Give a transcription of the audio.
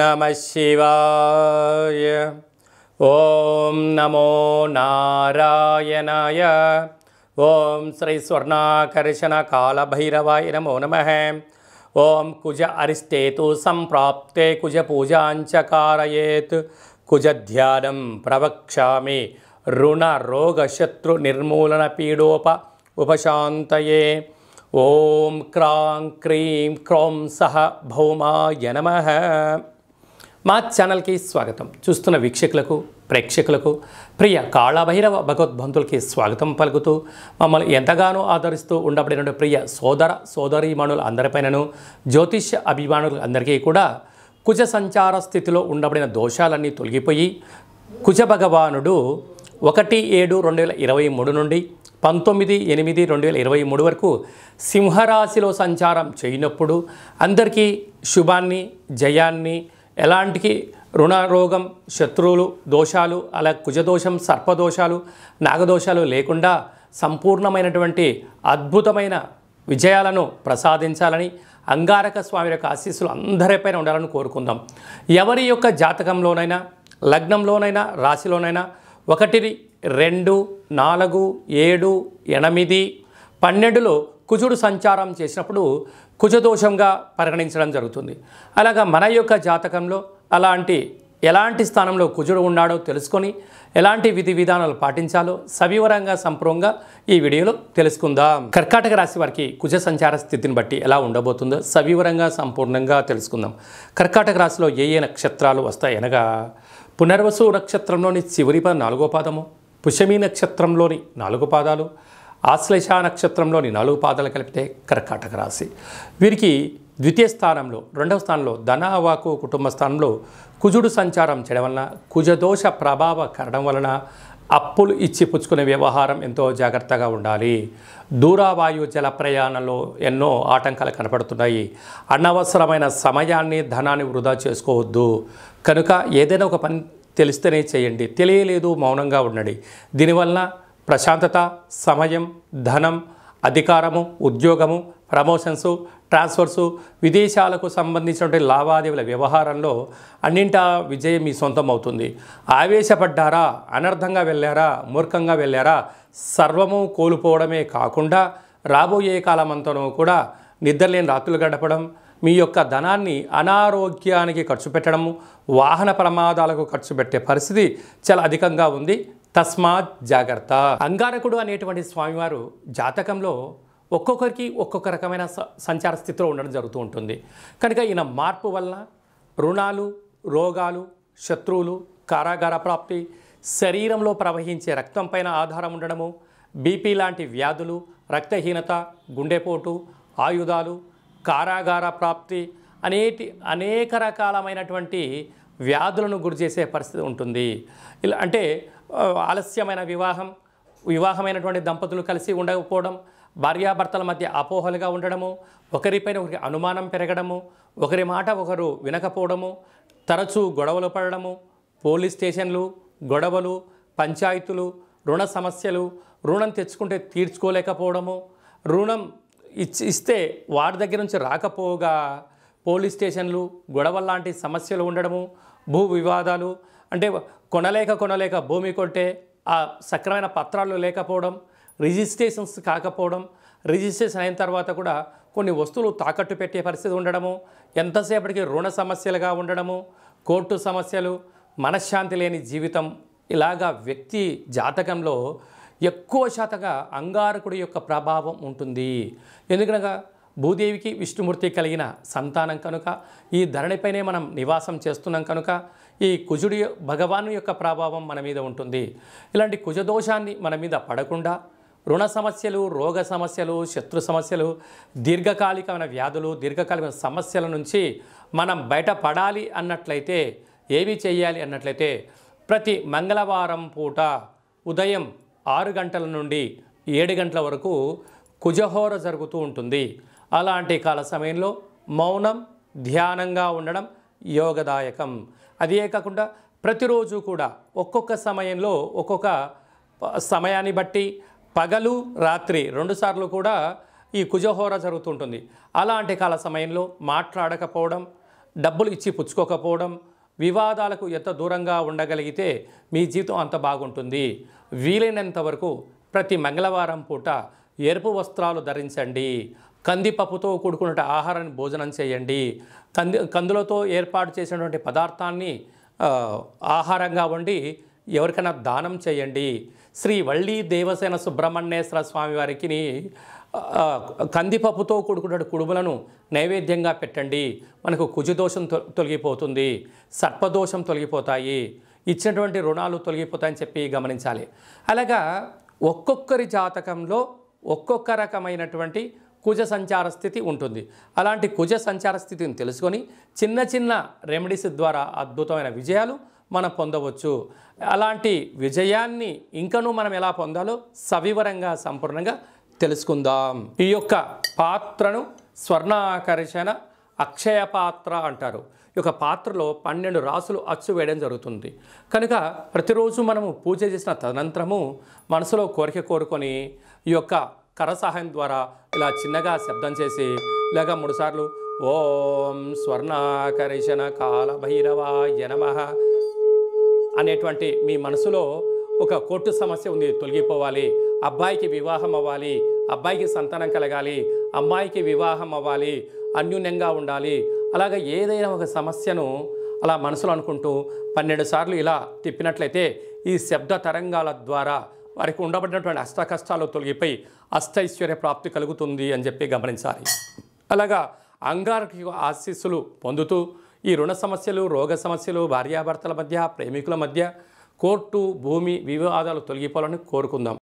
नमः शिवाय ॐ नमो नारायणाय ॐ श्रीस्वर्णाकर्षणकालभैरवाय नमो नमः ॐ कुज सम्प्राप्ते कुजपूजाञ्च कारयेत् कुजध्यानं प्रवक्ष्यामि ऋणरोगशत्रुनिर्मूलनपीडोप उपशान्तये ॐ क्रां क्रीं क्रों सः भौमाय नमः మా ఛానల్కి స్వాగతం చూస్తున్న వీక్షకులకు ప్రేక్షకులకు ప్రియ కాళభైరవ భగవద్బంధులకి స్వాగతం పలుకుతూ మమ్మల్ని ఎంతగానో ఆదరిస్తూ ఉండబడిన ప్రియ సోదర సోదరీమణుల అందరిపైనను జ్యోతిష్య అభిమానులు అందరికీ కూడా కుజ సంచార స్థితిలో ఉండబడిన దోషాలన్నీ తొలగిపోయి కుజ భగవానుడు ఒకటి ఏడు రెండు వేల ఇరవై మూడు నుండి పంతొమ్మిది ఎనిమిది రెండు వేల ఇరవై మూడు వరకు సింహరాశిలో సంచారం చేయనప్పుడు అందరికీ శుభాన్ని జయాన్ని రుణ రోగం శత్రువులు దోషాలు అలా కుజదోషం సర్పదోషాలు నాగదోషాలు లేకుండా సంపూర్ణమైనటువంటి అద్భుతమైన విజయాలను ప్రసాదించాలని అంగారక స్వామి యొక్క ఆశీస్సులు అందరిపైన ఉండాలని కోరుకుందాం ఎవరి యొక్క జాతకంలోనైనా లగ్నంలోనైనా రాశిలోనైనా ఒకటి రెండు నాలుగు ఏడు ఎనిమిది పన్నెండులో కుజుడు సంచారం చేసినప్పుడు కుజదోషంగా పరిగణించడం జరుగుతుంది అలాగా మన యొక్క జాతకంలో అలాంటి ఎలాంటి స్థానంలో కుజుడు ఉన్నాడో తెలుసుకొని ఎలాంటి విధి విధానాలు పాటించాలో సవివరంగా సంపూర్ణంగా ఈ వీడియోలో తెలుసుకుందాం కర్కాటక రాశి వారికి కుజ సంచార స్థితిని బట్టి ఎలా ఉండబోతుందో సవివరంగా సంపూర్ణంగా తెలుసుకుందాం కర్కాటక రాశిలో ఏ ఏ నక్షత్రాలు వస్తాయి అనగా పునర్వసు నక్షత్రంలోని చివరి నాలుగో పాదము పుషమి నక్షత్రంలోని నాలుగు పాదాలు ఆశ్లేష నక్షత్రంలోని నాలుగు పాదాలు కలిపితే కర్కాటక రాశి వీరికి ద్వితీయ స్థానంలో రెండవ స్థానంలో ధనావాకు కుటుంబ స్థానంలో కుజుడు సంచారం చేయడం వలన కుజదోష ప్రభావ కారణం వలన అప్పులు ఇచ్చి పుచ్చుకునే వ్యవహారం ఎంతో జాగ్రత్తగా ఉండాలి దూరావాయు జల ప్రయాణంలో ఎన్నో ఆటంకాలు కనపడుతున్నాయి అనవసరమైన సమయాన్ని ధనాన్ని వృధా చేసుకోవద్దు కనుక ఏదైనా ఒక పని తెలిస్తేనే చేయండి తెలియలేదు మౌనంగా ఉండండి దీనివల్ల ప్రశాంతత సమయం ధనం అధికారము ఉద్యోగము ప్రమోషన్స్ ట్రాన్స్ఫర్సు విదేశాలకు సంబంధించినటువంటి లావాదేవీల వ్యవహారంలో అన్నింట విజయం మీ సొంతం అవుతుంది ఆవేశపడ్డారా అనర్థంగా వెళ్ళారా మూర్ఖంగా వెళ్ళారా సర్వము కోల్పోవడమే కాకుండా రాబోయే కాలమంతనూ కూడా నిద్రలేని రాత్రులు గడపడం మీ యొక్క ధనాన్ని అనారోగ్యానికి ఖర్చు పెట్టడము వాహన ప్రమాదాలకు ఖర్చు పెట్టే పరిస్థితి చాలా అధికంగా ఉంది తస్మాత్ జాగ్రత్త అంగారకుడు అనేటువంటి స్వామివారు జాతకంలో ఒక్కొక్కరికి ఒక్కొక్క రకమైన సంచార స్థితిలో ఉండడం జరుగుతూ ఉంటుంది కనుక ఈయన మార్పు వల్ల రుణాలు రోగాలు శత్రువులు కారాగార ప్రాప్తి శరీరంలో ప్రవహించే రక్తం పైన ఆధారం ఉండడము బీపీ లాంటి వ్యాధులు రక్తహీనత గుండెపోటు ఆయుధాలు కారాగార ప్రాప్తి అనేటి అనేక రకాలమైనటువంటి వ్యాధులను గురి చేసే పరిస్థితి ఉంటుంది ఇలా అంటే ఆలస్యమైన వివాహం వివాహమైనటువంటి దంపతులు కలిసి ఉండకపోవడం భార్యాభర్తల మధ్య అపోహలుగా ఉండడము ఒకరిపైన ఒకరికి అనుమానం పెరగడము ఒకరి మాట ఒకరు వినకపోవడము తరచూ గొడవలు పడడము పోలీస్ స్టేషన్లు గొడవలు పంచాయతీలు రుణ సమస్యలు రుణం తెచ్చుకుంటే తీర్చుకోలేకపోవడము రుణం ఇచ్చి ఇస్తే వారి దగ్గర నుంచి రాకపోగా పోలీస్ స్టేషన్లు గొడవల లాంటి సమస్యలు ఉండడము భూ వివాదాలు అంటే కొనలేక కొనలేక భూమి కొంటే ఆ సక్రమైన పత్రాలు లేకపోవడం రిజిస్ట్రేషన్స్ కాకపోవడం రిజిస్ట్రేషన్ అయిన తర్వాత కూడా కొన్ని వస్తువులు తాకట్టు పెట్టే పరిస్థితి ఉండడము ఎంతసేపటికి రుణ సమస్యలుగా ఉండడము కోర్టు సమస్యలు మనశ్శాంతి లేని జీవితం ఇలాగా వ్యక్తి జాతకంలో ఎక్కువ శాతంగా అంగారకుడి యొక్క ప్రభావం ఉంటుంది ఎందుకనగా భూదేవికి విష్ణుమూర్తి కలిగిన సంతానం కనుక ఈ ధరణిపైనే మనం నివాసం చేస్తున్నాం కనుక ఈ కుజుడి భగవాను యొక్క ప్రభావం మన మీద ఉంటుంది ఇలాంటి కుజదోషాన్ని మన మీద పడకుండా రుణ సమస్యలు రోగ సమస్యలు శత్రు సమస్యలు దీర్ఘకాలికమైన వ్యాధులు దీర్ఘకాలిక సమస్యల నుంచి మనం బయటపడాలి అన్నట్లయితే ఏమి చేయాలి అన్నట్లయితే ప్రతి మంగళవారం పూట ఉదయం ఆరు గంటల నుండి ఏడు గంటల వరకు కుజహోర జరుగుతూ ఉంటుంది అలాంటి కాల సమయంలో మౌనం ధ్యానంగా ఉండడం యోగదాయకం అదే కాకుండా ప్రతిరోజు కూడా ఒక్కొక్క సమయంలో ఒక్కొక్క సమయాన్ని బట్టి పగలు రాత్రి రెండుసార్లు కూడా ఈ కుజహోర జరుగుతుంటుంది అలాంటి కాల సమయంలో మాట్లాడకపోవడం డబ్బులు ఇచ్చి పుచ్చుకోకపోవడం వివాదాలకు ఎంత దూరంగా ఉండగలిగితే మీ జీవితం అంత బాగుంటుంది వీలైనంత వరకు ప్రతి మంగళవారం పూట ఎరుపు వస్త్రాలు ధరించండి కందిపప్పుతో కూడుకున్నటువంటి ఆహారాన్ని భోజనం చేయండి కంది కందులతో ఏర్పాటు చేసినటువంటి పదార్థాన్ని ఆహారంగా వండి ఎవరికైనా దానం చేయండి శ్రీ వల్లీ దేవసేన సుబ్రహ్మణ్యేశ్వర స్వామి వారికి కందిపప్పుతో కూడుకున్నటువంటి కుడుములను నైవేద్యంగా పెట్టండి మనకు కుజదోషం తొలగిపోతుంది సర్పదోషం తొలగిపోతాయి ఇచ్చినటువంటి రుణాలు తొలగిపోతాయని చెప్పి గమనించాలి అలాగా ఒక్కొక్కరి జాతకంలో ఒక్కొక్క రకమైనటువంటి కుజ సంచార స్థితి ఉంటుంది అలాంటి కుజ సంచార స్థితిని తెలుసుకొని చిన్న చిన్న రెమెడీస్ ద్వారా అద్భుతమైన విజయాలు మనం పొందవచ్చు అలాంటి విజయాన్ని ఇంకనూ మనం ఎలా పొందాలో సవివరంగా సంపూర్ణంగా తెలుసుకుందాం ఈ యొక్క పాత్రను స్వర్ణాకర్షణ అక్షయ పాత్ర అంటారు ఈ యొక్క పాత్రలో పన్నెండు రాసులు అచ్చు వేయడం జరుగుతుంది కనుక ప్రతిరోజు మనము పూజ చేసిన తదనంతరము మనసులో కోరిక కోరుకొని ఈ యొక్క కర సహాయం ద్వారా ఇలా చిన్నగా శబ్దం చేసి ఇలాగ మూడుసార్లు ఓం స్వర్ణాకర్షణ కాలభైరవాయ యనమ అనేటువంటి మీ మనసులో ఒక కోర్టు సమస్య ఉంది తొలగిపోవాలి అబ్బాయికి వివాహం అవ్వాలి అబ్బాయికి సంతానం కలగాలి అమ్మాయికి వివాహం అవ్వాలి అన్యూన్యంగా ఉండాలి అలాగే ఏదైనా ఒక సమస్యను అలా మనసులో అనుకుంటూ పన్నెండు సార్లు ఇలా తిప్పినట్లయితే ఈ శబ్ద తరంగాల ద్వారా వారికి ఉండబడినటువంటి అష్ట కష్టాలు తొలగిపోయి అష్టైశ్వర్య ప్రాప్తి కలుగుతుంది అని చెప్పి గమనించాలి అలాగా అంగారకి ఆశీస్సులు పొందుతూ ఈ రుణ సమస్యలు రోగ సమస్యలు భార్యాభర్తల మధ్య ప్రేమికుల మధ్య కోర్టు భూమి వివాదాలు తొలగిపోవాలని కోరుకుందాం